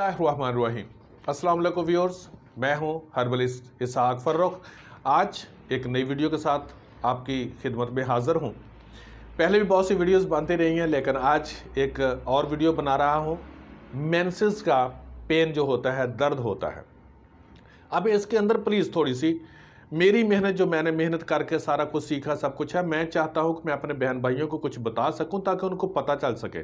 अस्सलाम वालेकुम व्यूअर्स मैं हूं हर्बलिस्ट इसहाक फ़र्रुख आज एक नई वीडियो के साथ आपकी खिदमत में हाज़िर हूं पहले भी बहुत सी वीडियोस बनती रही हैं लेकिन आज एक और वीडियो बना रहा हूं मेंसेस का पेन जो होता है दर्द होता है अब इसके अंदर प्लीज़ थोड़ी सी मेरी मेहनत जो मैंने मेहनत करके सारा कुछ सीखा सब कुछ है मैं चाहता हूँ कि मैं अपने बहन भाइयों को कुछ बता सकूँ ताकि उनको पता चल सके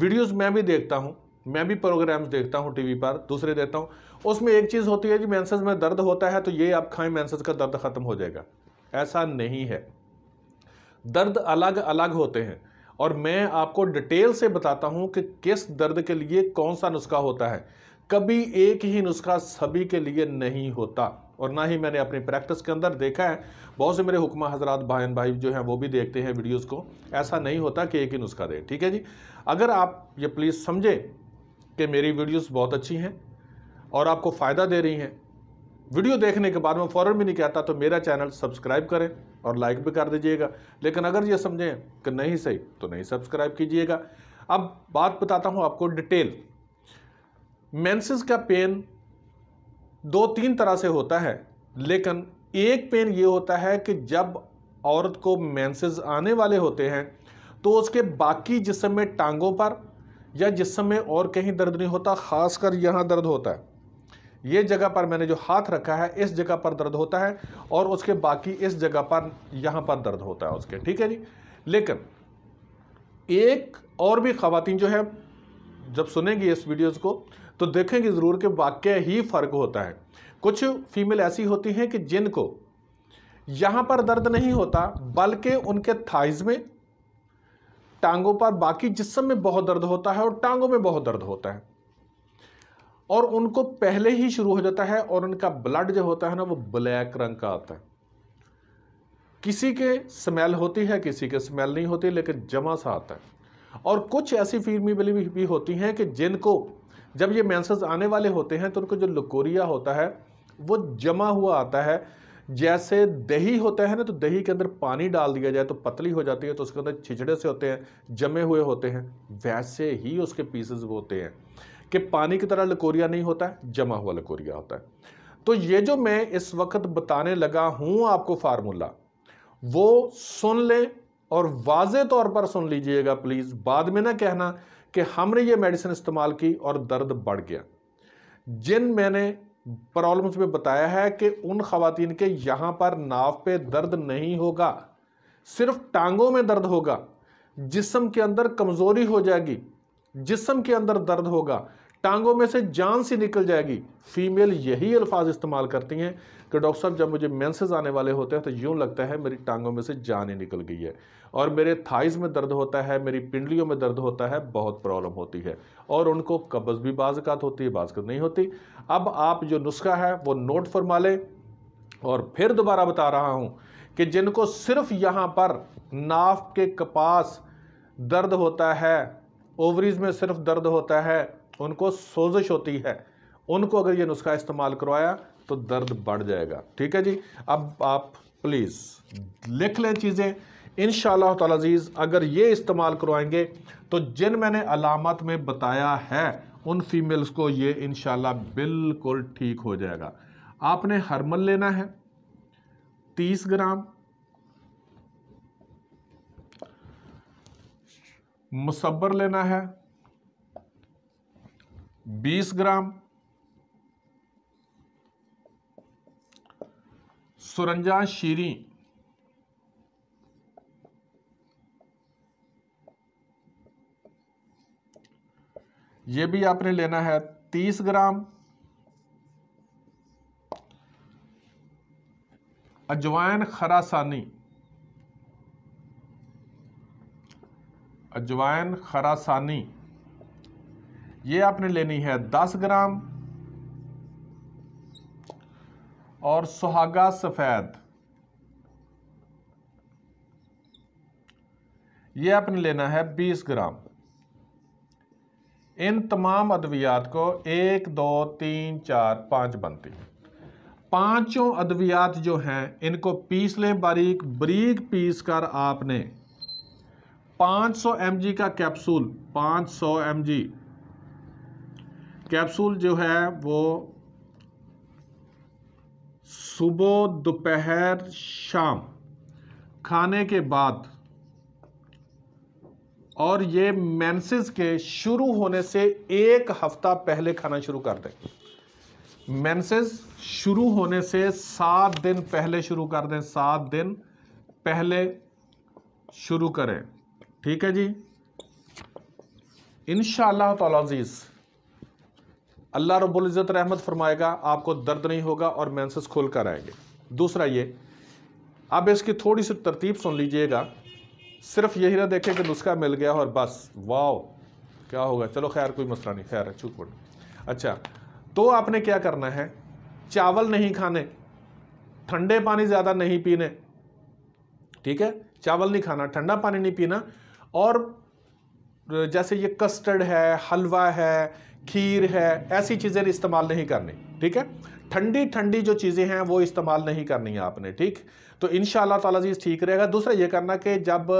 वीडियोज़ मैं भी देखता हूँ मैं भी प्रोग्राम्स देखता हूँ टीवी पर दूसरे देखता हूँ उसमें एक चीज़ होती है जी मैंसेज में दर्द होता है तो ये आप खाएं मैंसेज का दर्द ख़त्म हो जाएगा ऐसा नहीं है दर्द अलग अलग होते हैं और मैं आपको डिटेल से बताता हूँ कि किस दर्द के लिए कौन सा नुस्खा होता है कभी एक ही नुस्खा सभी के लिए नहीं होता और ना ही मैंने अपनी प्रैक्टिस के अंदर देखा है बहुत से मेरे हुक्मा हजरात भाइन भाई जो हैं वो भी देखते हैं वीडियोस को ऐसा नहीं होता कि एक ही नुस्खा दे ठीक है जी अगर आप ये प्लीज़ समझें कि मेरी वीडियोस बहुत अच्छी हैं और आपको फ़ायदा दे रही हैं वीडियो देखने के बाद मैं फ़ौरन भी नहीं कहता तो मेरा चैनल सब्सक्राइब करें और लाइक भी कर दीजिएगा लेकिन अगर ये समझें कि नहीं सही तो नहीं सब्सक्राइब कीजिएगा अब बात बताता हूँ आपको डिटेल मैंसिस का पेन दो तीन तरह से होता है लेकिन एक पेन ये होता है कि जब औरत को मैंसिस आने वाले होते हैं तो उसके बाकी जिसमें टांगों पर या जिसम में और कहीं दर्द नहीं होता ख़ासकर यहाँ दर्द होता है ये जगह पर मैंने जो हाथ रखा है इस जगह पर दर्द होता है और उसके बाकी इस जगह पर यहाँ पर दर्द होता है उसके ठीक है जी लेकिन एक और भी खातन जो है जब सुनेंगी इस वीडियोज़ को तो देखेंगे ज़रूर कि वाक्य ही फ़र्क होता है कुछ फीमेल ऐसी होती हैं कि जिनको यहाँ पर दर्द नहीं होता बल्कि उनके थाइज में टांगों पर बाकी जिसम में बहुत दर्द होता है और टांगों में बहुत दर्द होता है और उनको पहले ही शुरू हो जाता है और उनका ब्लड जो होता है ना वो ब्लैक रंग का आता है किसी के स्मेल होती है किसी के स्मेल नहीं होती लेकिन जमा सा आता है और कुछ ऐसी फीमेल भी होती हैं कि जिनको जब ये मैंसेस आने वाले होते हैं तो उनको जो लकोरिया होता है वो जमा हुआ आता है जैसे दही होता है ना तो दही के अंदर पानी डाल दिया जाए तो पतली हो जाती है तो उसके अंदर छिचड़े से होते हैं जमे हुए होते हैं वैसे ही उसके पीसेस होते हैं कि पानी की तरह लकोरिया नहीं होता है जमा हुआ लकोरिया होता है तो ये जो मैं इस वक्त बताने लगा हूँ आपको फार्मूला वो सुन लें और वाज तौर पर सुन लीजिएगा प्लीज़ बाद में ना कहना कि हमने ये मेडिसिन इस्तेमाल की और दर्द बढ़ गया जिन मैंने प्रॉब्लम्स में बताया है कि उन खातन के यहाँ पर नाव पे दर्द नहीं होगा सिर्फ टांगों में दर्द होगा जिसम के अंदर कमज़ोरी हो जाएगी जिसम के अंदर दर्द होगा टांगों में से जान सी निकल जाएगी फीमेल यही अल्फाज इस्तेमाल करती हैं कि डॉक्टर साहब जब मुझे मैंसेज आने वाले होते हैं तो यूँ लगता है मेरी टांगों में से जान ही निकल गई है और मेरे थाइस में दर्द होता है मेरी पिंडलियों में दर्द होता है बहुत प्रॉब्लम होती है और उनको कब्ज़ भी बाज़ात होती है बाज़त नहीं होती अब आप जो नुस्खा है वो नोट फरमा लें और फिर दोबारा बता रहा हूँ कि जिनको सिर्फ यहाँ पर नाफ के कपास दर्द होता है ओवरीज में सिर्फ दर्द होता है उनको सोजिश होती है उनको अगर ये नुस्खा इस्तेमाल करवाया तो दर्द बढ़ जाएगा ठीक है जी अब आप प्लीज़ लिख लें चीज़ें इन तजीज़ अगर ये इस्तेमाल करवाएंगे तो जिन मैंने अलामत में बताया है उन फीमेल्स को ये इन बिल्कुल ठीक हो जाएगा आपने हरमल लेना है तीस ग्राम मुसब्बर लेना है बीस ग्राम सुरंजा शीरी ये भी आपने लेना है तीस ग्राम अजवाइन खरासानी अजवाइन खरासानी ये आपने लेनी है दस ग्राम और सुहागा सफ़ेद ये आपने लेना है बीस ग्राम इन तमाम अद्वियात को एक दो तीन चार पाँच बनती पांचों अद्वियात जो हैं इनको पीस लें बारीक बारीक पीस कर आपने 500 mg का कैप्सूल 500 mg कैप्सूल जो है वो सुबह दोपहर शाम खाने के बाद और ये मेंसेस के शुरू होने से एक हफ्ता पहले खाना शुरू कर दें मेंसेस शुरू होने से सात दिन पहले शुरू कर दें सात दिन पहले शुरू करें ठीक है जी इन शाह अल्लाह रबुल्ज़त रहमत फरमाएगा आपको दर्द नहीं होगा और मैंसेस खोल कर आएंगे दूसरा ये अब इसकी थोड़ी सी तरतीब सुन लीजिएगा सिर्फ यही ना देखें कि नुस्खा मिल गया और बस वाओ क्या होगा चलो खैर कोई मसला नहीं खैर है चूक पड़ अच्छा तो आपने क्या करना है चावल नहीं खाने ठंडे पानी ज़्यादा नहीं पीने ठीक है चावल नहीं खाना ठंडा पानी नहीं पीना और जैसे ये कस्टर्ड है हलवा है खीर है ऐसी चीज़ें इस्तेमाल नहीं करनी ठीक है ठंडी ठंडी जो चीज़ें हैं वो इस्तेमाल नहीं करनी है आपने ठीक तो इन ताला जी ठीक रहेगा दूसरा ये करना कि जब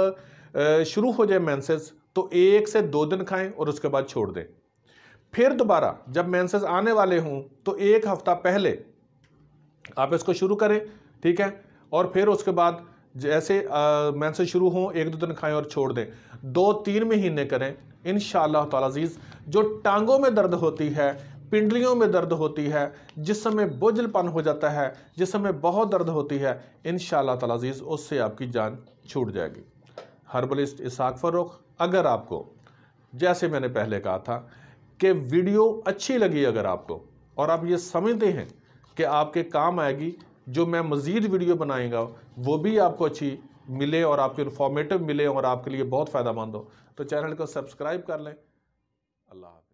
शुरू हो जाए मैंसेस तो एक से दो दिन खाएं और उसके बाद छोड़ दें फिर दोबारा जब मैंसेस आने वाले हों तो एक हफ्ता पहले आप इसको शुरू करें ठीक है और फिर उसके बाद जैसे मैंसेस शुरू हों एक दो दिन खाएं और छोड़ दें दो तीन महीने करें इन शाह अजीज़ जो टांगों में दर्द होती है पिंडलियों में दर्द होती है जिस समय बोझलपन हो जाता है जिस समय बहुत दर्द होती है इन शजीज़ उससे आपकी जान छूट जाएगी हर्बलिस्ट इसाक फ़रूख अगर आपको जैसे मैंने पहले कहा था कि वीडियो अच्छी लगी अगर आपको और आप ये समझते हैं कि आपके काम आएगी जो मैं मज़ीद वीडियो बनाएगा वो भी आपको अच्छी मिले और आपको इन्फॉर्मेटिव मिले और आपके लिए बहुत फ़ायदा मंद हो तो चैनल को सब्सक्राइब कर लें alive